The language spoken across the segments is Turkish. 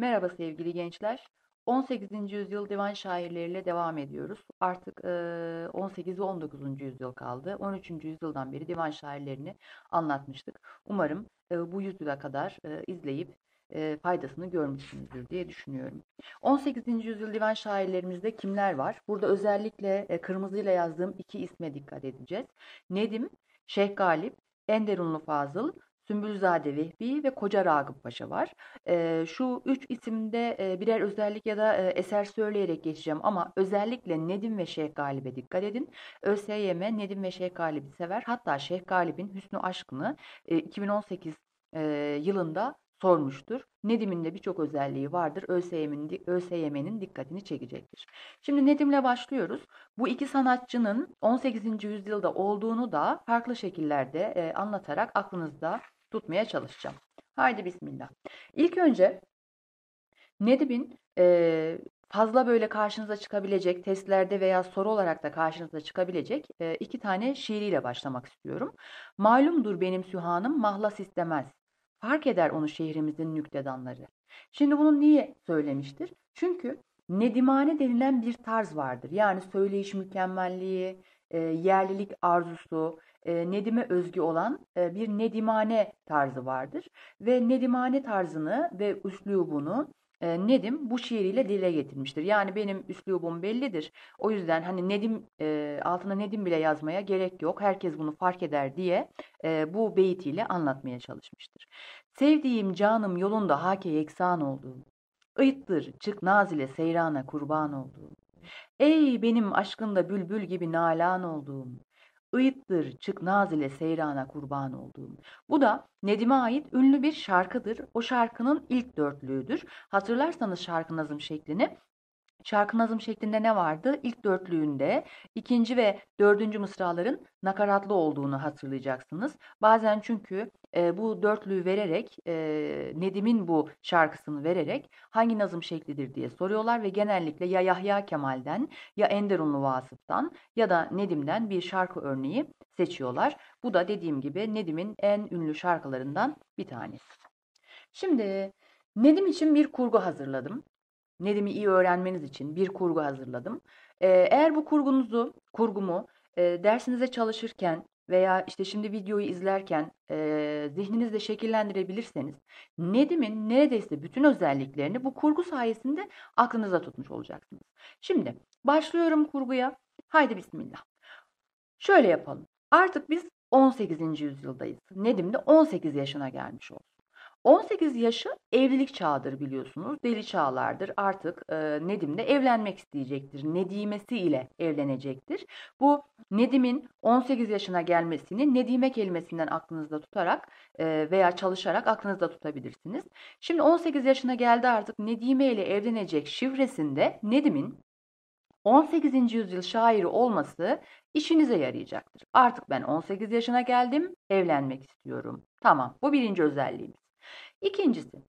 Merhaba sevgili gençler. 18. yüzyıl divan şairleriyle devam ediyoruz. Artık 18 ve 19. yüzyıl kaldı. 13. yüzyıldan beri divan şairlerini anlatmıştık. Umarım bu yüzyıla kadar izleyip faydasını görmüşsünüzdür diye düşünüyorum. 18. yüzyıl divan şairlerimizde kimler var? Burada özellikle kırmızıyla yazdığım iki isme dikkat edeceğiz. Nedim, Şeyh Galip, Enderunlu Fazıl, Sümbülzade Vehbi ve Koca Ragıp Paşa var. şu üç isimde birer özellik ya da eser söyleyerek geçeceğim ama özellikle Nedim ve Şeyh Galip'e dikkat edin. ÖSYM Nedim ve Şeyh Galip'i sever. Hatta Şeyh Galip'in Hüsnü Aşkını 2018 yılında sormuştur. Nedim'in de birçok özelliği vardır. ÖSYM'nin ÖSYM'nin dikkatini çekecektir. Şimdi Nedim'le başlıyoruz. Bu iki sanatçının 18. yüzyılda olduğunu da farklı şekillerde e, anlatarak aklınızda tutmaya çalışacağım. Haydi bismillah. İlk önce Nedibin e, fazla böyle karşınıza çıkabilecek testlerde veya soru olarak da karşınıza çıkabilecek e, iki tane şiiriyle başlamak istiyorum. Malumdur benim sühanım mahlas istemez. Fark eder onu şehrimizin nüktedanları. Şimdi bunu niye söylemiştir? Çünkü nedimane denilen bir tarz vardır. Yani söyleyiş mükemmelliği, e, yerlilik arzusu, e, Nedim'e özgü olan e, bir Nedimane tarzı vardır. Ve Nedimane tarzını ve üslubunu e, Nedim bu şiiriyle dile getirmiştir. Yani benim üslubum bellidir. O yüzden hani Nedim e, altına Nedim bile yazmaya gerek yok. Herkes bunu fark eder diye e, bu beytiyle anlatmaya çalışmıştır. Sevdiğim canım yolunda hake yeksan olduğum, ıyttır çık naz ile seyrana kurban olduğum, Ey benim aşkında bülbül gibi nalan olduğum, Iyıttır çık naz ile seyrana kurban olduğum. Bu da Nedim'e ait ünlü bir şarkıdır. O şarkının ilk dörtlüğüdür. Hatırlarsanız şarkı nazım şeklini şarkının azım şeklinde ne vardı? İlk dörtlüğünde ikinci ve dördüncü mısraların nakaratlı olduğunu hatırlayacaksınız. Bazen çünkü e, bu dörtlüğü vererek e, Nedim'in bu şarkısını vererek hangi nazım şeklidir diye soruyorlar ve genellikle ya Yahya Kemal'den ya Enderunlu Vasıf'tan ya da Nedim'den bir şarkı örneği seçiyorlar. Bu da dediğim gibi Nedim'in en ünlü şarkılarından bir tanesi. Şimdi Nedim için bir kurgu hazırladım. Nedim'i iyi öğrenmeniz için bir kurgu hazırladım. Ee, eğer bu kurgunuzu, kurgumu e, dersinize çalışırken veya işte şimdi videoyu izlerken e, zihninizde şekillendirebilirseniz Nedim'in neredeyse bütün özelliklerini bu kurgu sayesinde aklınıza tutmuş olacaksınız. Şimdi başlıyorum kurguya. Haydi bismillah. Şöyle yapalım. Artık biz 18. yüzyıldayız. Nedim de 18 yaşına gelmiş olsun. 18 yaşı evlilik çağıdır biliyorsunuz. Deli çağlardır artık e, Nedim de evlenmek isteyecektir. Nedimesi ile evlenecektir. Bu Nedim'in 18 yaşına gelmesini Nedime kelimesinden aklınızda tutarak e, veya çalışarak aklınızda tutabilirsiniz. Şimdi 18 yaşına geldi artık Nedime ile evlenecek şifresinde Nedim'in 18. yüzyıl şairi olması işinize yarayacaktır. Artık ben 18 yaşına geldim, evlenmek istiyorum. Tamam, bu birinci özelliğimiz. İkincisi,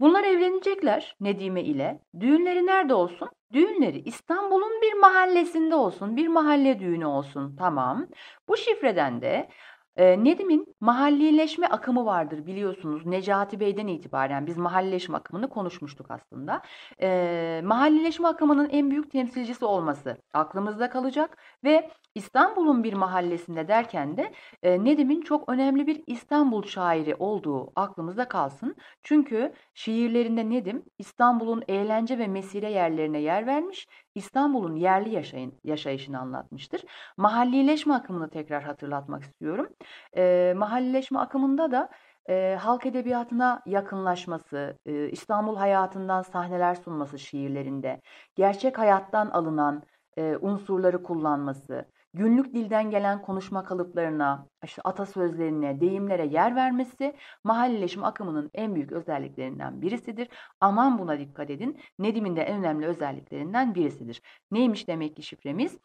bunlar evlenecekler Nedime ile. Düğünleri nerede olsun? Düğünleri İstanbul'un bir mahallesinde olsun. Bir mahalle düğünü olsun. Tamam. Bu şifreden de e, Nedim'in mahallileşme akımı vardır biliyorsunuz. Necati Bey'den itibaren biz mahallileşme akımını konuşmuştuk aslında. E, mahallileşme akımının en büyük temsilcisi olması aklımızda kalacak ve İstanbul'un bir mahallesinde derken de e, Nedim'in çok önemli bir İstanbul şairi olduğu aklımızda kalsın. Çünkü şiirlerinde Nedim İstanbul'un eğlence ve mesire yerlerine yer vermiş İstanbul'un yerli yaşayın, yaşayışını anlatmıştır. Mahallileşme akımını tekrar hatırlatmak istiyorum. E, mahallileşme akımında da e, halk edebiyatına yakınlaşması, e, İstanbul hayatından sahneler sunması şiirlerinde, gerçek hayattan alınan e, unsurları kullanması, günlük dilden gelen konuşma kalıplarına, işte atasözlerine, deyimlere yer vermesi mahalleleşme akımının en büyük özelliklerinden birisidir. Aman buna dikkat edin. Nedim'in de en önemli özelliklerinden birisidir. Neymiş demek ki şifremiz?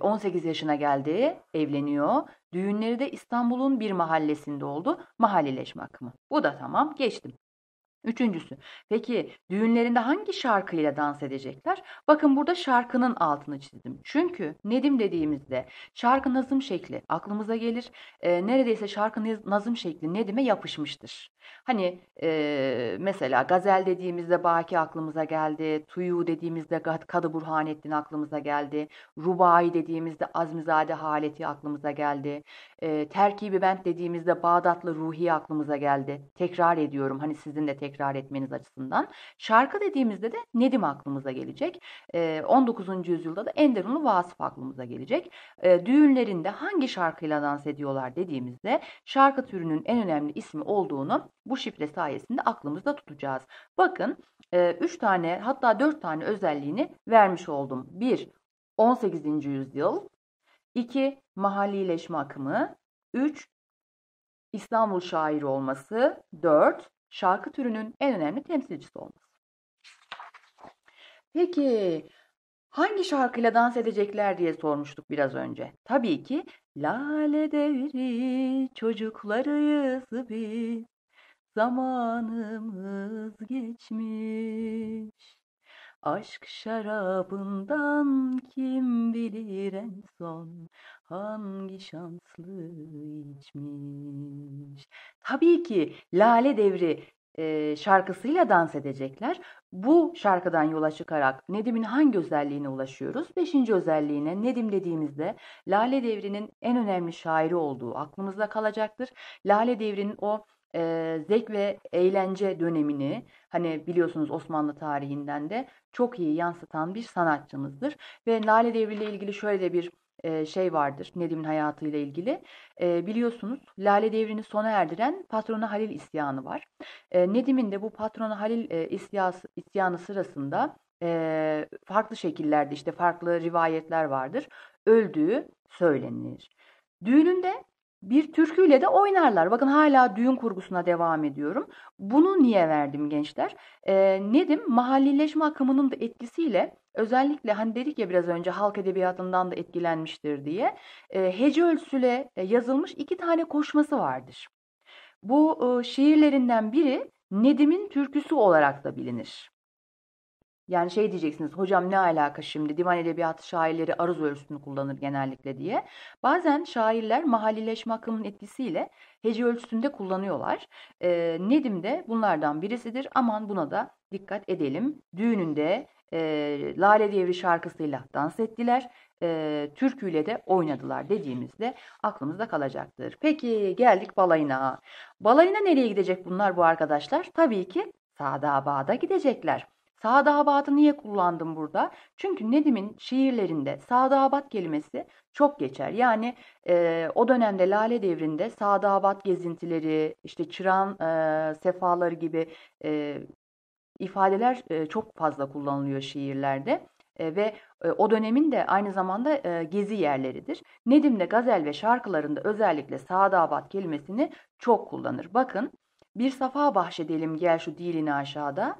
18 ee, yaşına geldi, evleniyor. Düğünleri de İstanbul'un bir mahallesinde oldu. Mahalleleşme akımı. Bu da tamam, geçtim. Üçüncüsü, peki düğünlerinde hangi şarkıyla dans edecekler? Bakın burada şarkının altını çizdim. Çünkü Nedim dediğimizde şarkı nazım şekli aklımıza gelir. E, neredeyse şarkı nazım şekli Nedim'e yapışmıştır. Hani e, mesela gazel dediğimizde Baki aklımıza geldi. Tuyu dediğimizde Kadı Burhanettin aklımıza geldi. Rubai dediğimizde Azmizade Haleti aklımıza geldi. E, terkibi bent dediğimizde Bağdatlı Ruhi aklımıza geldi. Tekrar ediyorum hani sizin de tekrar tekrar etmeniz açısından. Şarkı dediğimizde de Nedim aklımıza gelecek. 19. yüzyılda da Enderunlu Vasıf aklımıza gelecek. Düğünlerinde hangi şarkıyla dans ediyorlar dediğimizde şarkı türünün en önemli ismi olduğunu bu şifre sayesinde aklımızda tutacağız. Bakın 3 tane hatta 4 tane özelliğini vermiş oldum. 1. 18. yüzyıl 2. Mahallileşme akımı 3. İstanbul şairi olması 4 şarkı türünün en önemli temsilcisi olması. Peki hangi şarkıyla dans edecekler diye sormuştuk biraz önce. Tabii ki Lale devri çocuklarıyız biz, zamanımız geçmiş. Aşk şarabından kim bilir en son hangi şanslı içmiş. Tabii ki Lale Devri e, şarkısıyla dans edecekler. Bu şarkıdan yola çıkarak Nedim'in hangi özelliğine ulaşıyoruz? Beşinci özelliğine Nedim dediğimizde Lale Devri'nin en önemli şairi olduğu aklımızda kalacaktır. Lale Devri'nin o e, zevk ve eğlence dönemini hani biliyorsunuz Osmanlı tarihinden de çok iyi yansıtan bir sanatçımızdır. Ve Lale Devri ile ilgili şöyle de bir e, şey vardır Nedim'in hayatıyla ilgili. E, biliyorsunuz Lale Devri'ni sona erdiren patronu Halil isyanı var. E, Nedim'in de bu patronu Halil e, isyası, isyanı sırasında e, farklı şekillerde işte farklı rivayetler vardır. Öldüğü söylenir Düğününde bir türküyle de oynarlar. Bakın hala düğün kurgusuna devam ediyorum. Bunu niye verdim gençler? E, Nedim mahallileşme akımının da etkisiyle özellikle hani dedik ya biraz önce halk edebiyatından da etkilenmiştir diye e, hece ölçüsüyle e, yazılmış iki tane koşması vardır. Bu e, şiirlerinden biri Nedim'in türküsü olarak da bilinir. Yani şey diyeceksiniz hocam ne alaka şimdi divan edebiyatı şairleri aruz ölçüsünü kullanır genellikle diye. Bazen şairler mahallileşme akımının etkisiyle hece ölçüsünde kullanıyorlar. E, Nedim de bunlardan birisidir aman buna da dikkat edelim. Düğününde e, Lale Devri şarkısıyla dans ettiler. E, türküyle de oynadılar dediğimizde aklımızda kalacaktır. Peki geldik balayına. Balayına nereye gidecek bunlar bu arkadaşlar? Tabii ki Sadabağ'da gidecekler. Sadabat'ı niye kullandım burada? Çünkü Nedim'in şiirlerinde Sadabat kelimesi çok geçer. Yani e, o dönemde Lale Devri'nde Sadabat gezintileri, işte çıran e, sefaları gibi e, ifadeler e, çok fazla kullanılıyor şiirlerde. E, ve e, o dönemin de aynı zamanda e, gezi yerleridir. Nedim de gazel ve şarkılarında özellikle Sadabat kelimesini çok kullanır. Bakın bir safa bahşedelim gel şu dilini aşağıda.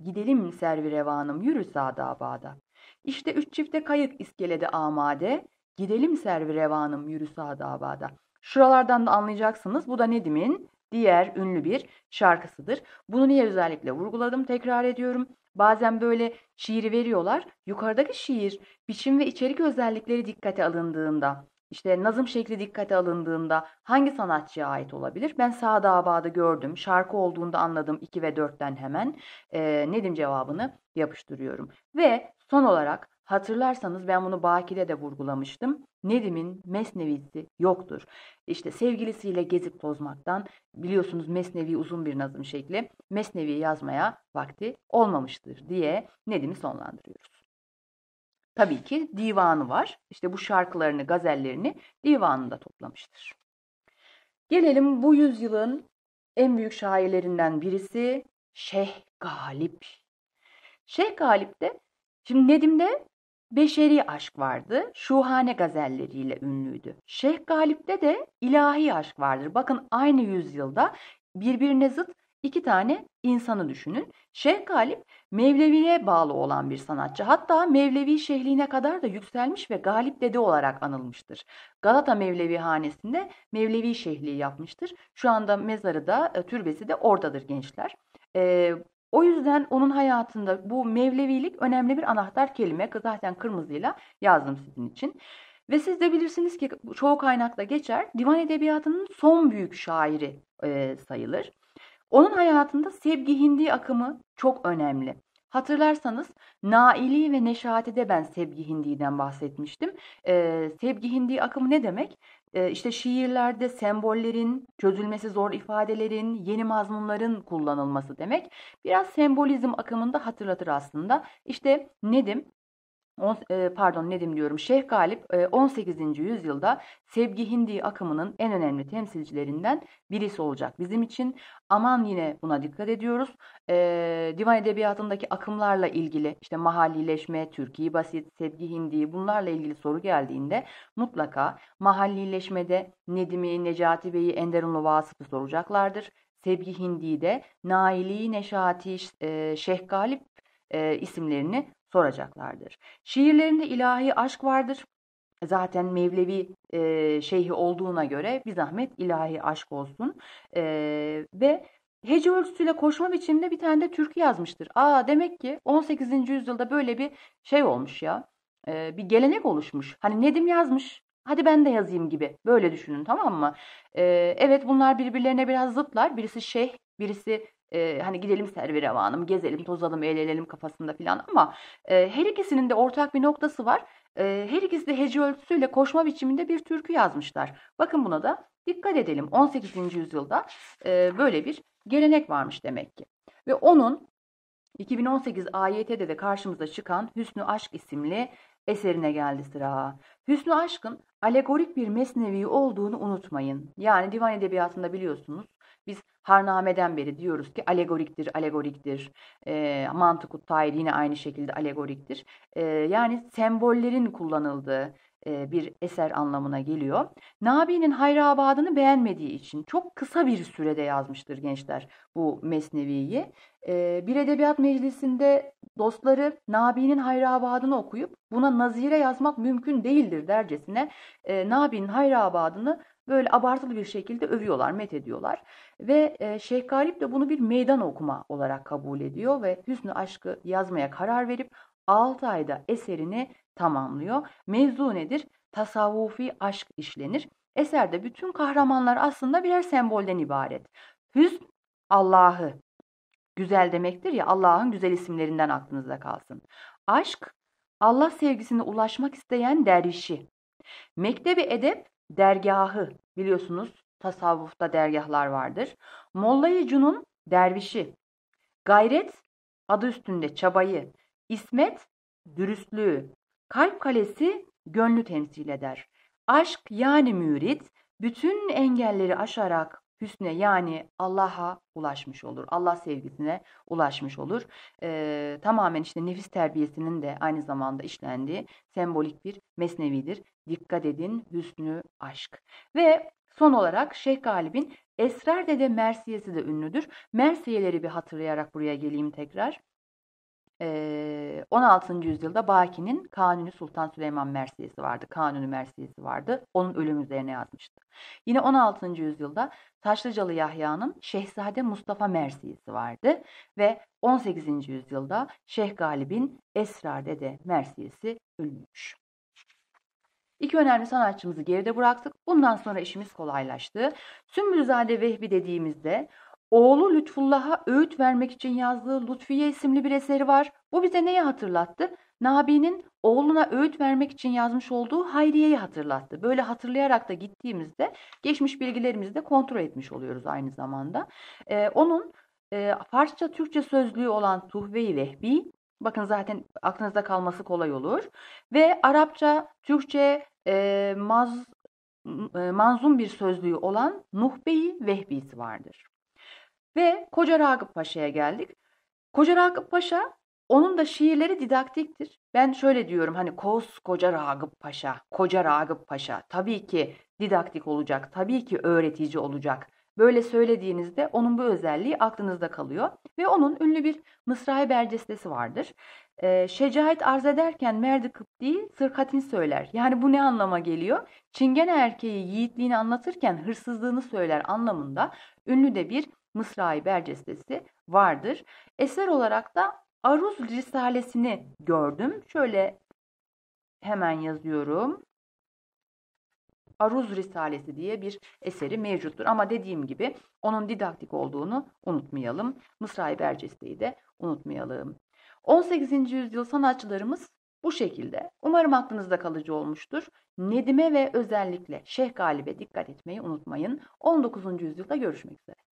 Gidelim Servirevanım yürü Sadabada. İşte üç çifte kayık iskelede amade. Gidelim Servirevanım yürü Sadabada. Şuralardan da anlayacaksınız bu da Nedim'in diğer ünlü bir şarkısıdır. Bunu niye özellikle vurguladım tekrar ediyorum. Bazen böyle şiiri veriyorlar. Yukarıdaki şiir biçim ve içerik özellikleri dikkate alındığında işte nazım şekli dikkate alındığında hangi sanatçıya ait olabilir? Ben sağ davada gördüm. Şarkı olduğunda anladım 2 ve 4'ten hemen. E, Nedim cevabını yapıştırıyorum. Ve son olarak hatırlarsanız ben bunu Baki'de de vurgulamıştım. Nedim'in mesnevisi yoktur. İşte sevgilisiyle gezip tozmaktan biliyorsunuz mesnevi uzun bir nazım şekli. Mesnevi yazmaya vakti olmamıştır diye Nedim'i sonlandırıyoruz tabii ki divanı var. İşte bu şarkılarını, gazellerini divanında toplamıştır. Gelelim bu yüzyılın en büyük şairlerinden birisi Şeyh Galip. Şeyh de şimdi Nedim'de beşeri aşk vardı, şuhane gazelleriyle ünlüydü. Şeyh Galip'te de ilahi aşk vardır. Bakın aynı yüzyılda birbirine zıt İki tane insanı düşünün. Şeyh Galip Mevlevi'ye bağlı olan bir sanatçı. Hatta Mevlevi şehliğine kadar da yükselmiş ve Galip Dede olarak anılmıştır. Galata Mevlevi hanesinde Mevlevi şehliği yapmıştır. Şu anda mezarı da e, türbesi de oradadır gençler. Ee, o yüzden onun hayatında bu Mevlevilik önemli bir anahtar kelime. Zaten kırmızıyla yazdım sizin için. Ve siz de bilirsiniz ki çoğu kaynakta geçer. Divan edebiyatının son büyük şairi e, sayılır. Onun hayatında Sevgi Hindi akımı çok önemli. Hatırlarsanız Naili ve Neşati'de ben Sevgi Hindi'den bahsetmiştim. Ee, Sevgi Hindi akımı ne demek? Ee, işte şiirlerde sembollerin, çözülmesi zor ifadelerin, yeni mazmunların kullanılması demek. Biraz sembolizm akımında hatırlatır aslında. İşte Nedim On, e, pardon Nedim diyorum Şeyh Galip e, 18. yüzyılda Sevgi Hindi akımının en önemli temsilcilerinden birisi olacak bizim için. Aman yine buna dikkat ediyoruz. E, divan edebiyatındaki akımlarla ilgili işte mahallileşme, Türkiye basit, Sevgi Hindi bunlarla ilgili soru geldiğinde mutlaka mahallileşmede Nedim'i, Necati Bey'i, Enderunlu Vasıf'ı soracaklardır. Sevgi Hindi'de Naili, Neşati, e, Şeyh Galip e, isimlerini soracaklardır. Şiirlerinde ilahi aşk vardır. Zaten Mevlevi e, şeyhi olduğuna göre bir zahmet ilahi aşk olsun. E, ve hece ölçüsüyle koşma biçiminde bir tane de türkü yazmıştır. Aa demek ki 18. yüzyılda böyle bir şey olmuş ya. E, bir gelenek oluşmuş. Hani Nedim yazmış. Hadi ben de yazayım gibi. Böyle düşünün tamam mı? E, evet bunlar birbirlerine biraz zıtlar. Birisi şeyh, birisi e, hani gidelim servi revanım, gezelim, tozalım, eğlenelim kafasında filan ama e, her ikisinin de ortak bir noktası var. E, her ikisi de hece ölçüsüyle koşma biçiminde bir türkü yazmışlar. Bakın buna da dikkat edelim. 18. yüzyılda e, böyle bir gelenek varmış demek ki. Ve onun 2018 AYT'de de karşımıza çıkan Hüsnü Aşk isimli eserine geldi sıra. Hüsnü Aşk'ın alegorik bir mesnevi olduğunu unutmayın. Yani divan edebiyatında biliyorsunuz biz Harname'den beri diyoruz ki alegoriktir, alegoriktir. E, ee, Mantıkut Tahir yine aynı şekilde alegoriktir. E, yani sembollerin kullanıldığı e, bir eser anlamına geliyor. Nabi'nin Hayrabad'ını beğenmediği için çok kısa bir sürede yazmıştır gençler bu Mesnevi'yi. E, bir edebiyat meclisinde dostları Nabi'nin Hayrabad'ını okuyup buna nazire yazmak mümkün değildir dercesine e, Nabi'nin Hayrabad'ını böyle abartılı bir şekilde övüyorlar, met ediyorlar. Ve e, Şeyh Galip de bunu bir meydan okuma olarak kabul ediyor ve Hüsnü Aşk'ı yazmaya karar verip 6 ayda eserini tamamlıyor. Mevzu nedir? Tasavvufi aşk işlenir. Eserde bütün kahramanlar aslında birer sembolden ibaret. Hüsn Allah'ı. Güzel demektir ya Allah'ın güzel isimlerinden aklınızda kalsın. Aşk Allah sevgisine ulaşmak isteyen derişi. Mektebi edep dergahı biliyorsunuz tasavvufta dergahlar vardır. Mollayıcunun dervişi. Gayret adı üstünde çabayı, ismet dürüstlüğü, kalp kalesi gönlü temsil eder. Aşk yani mürit bütün engelleri aşarak hüsne yani Allah'a ulaşmış olur. Allah sevgisine ulaşmış olur. Ee, tamamen işte nefis terbiyesinin de aynı zamanda işlendiği sembolik bir mesnevidir. Dikkat edin hüsnü aşk. Ve son olarak Şeyh Galip'in esrar Dede Mersiyesi de ünlüdür. Mersiyeleri bir hatırlayarak buraya geleyim tekrar. 16. yüzyılda Baki'nin Kanuni Sultan Süleyman Mersiyesi vardı. Kanuni Mersiyesi vardı. Onun ölüm üzerine yazmıştı. Yine 16. yüzyılda Taşlıcalı Yahya'nın Şehzade Mustafa Mersiyesi vardı. Ve 18. yüzyılda Şeyh Galib'in Esrar Dede Mersiyesi ölmüş. İki önemli sanatçımızı geride bıraktık. Bundan sonra işimiz kolaylaştı. Sümbülzade Vehbi dediğimizde Oğlu Lütfullah'a öğüt vermek için yazdığı Lutfiye isimli bir eseri var. Bu bize neyi hatırlattı? Nabi'nin oğluna öğüt vermek için yazmış olduğu Hayriye'yi hatırlattı. Böyle hatırlayarak da gittiğimizde geçmiş bilgilerimizi de kontrol etmiş oluyoruz aynı zamanda. Ee, onun e, Farsça Türkçe sözlüğü olan Tuhve-i Vehbi, bakın zaten aklınızda kalması kolay olur. Ve Arapça, Türkçe, e, maz, e, manzum bir sözlüğü olan Nuhbe-i Vehbi'si vardır. Ve Koca Ragıp Paşa'ya geldik. Koca Ragıp Paşa onun da şiirleri didaktiktir. Ben şöyle diyorum hani koskoca Ragıp Paşa, koca Ragıp Paşa tabii ki didaktik olacak, tabii ki öğretici olacak. Böyle söylediğinizde onun bu özelliği aklınızda kalıyor ve onun ünlü bir mısrahi bercestesi vardır. E, ee, şecaet arz ederken merdi değil sırkatin söyler. Yani bu ne anlama geliyor? Çingene erkeği yiğitliğini anlatırken hırsızlığını söyler anlamında ünlü de bir Mısra-i Bercestesi vardır. Eser olarak da Aruz Risalesini gördüm. Şöyle hemen yazıyorum. Aruz Risalesi diye bir eseri mevcuttur. Ama dediğim gibi onun didaktik olduğunu unutmayalım. Mısra-i Berceste'yi de unutmayalım. 18. yüzyıl sanatçılarımız bu şekilde. Umarım aklınızda kalıcı olmuştur. Nedime ve özellikle Şeyh Galip'e dikkat etmeyi unutmayın. 19. yüzyılda görüşmek üzere.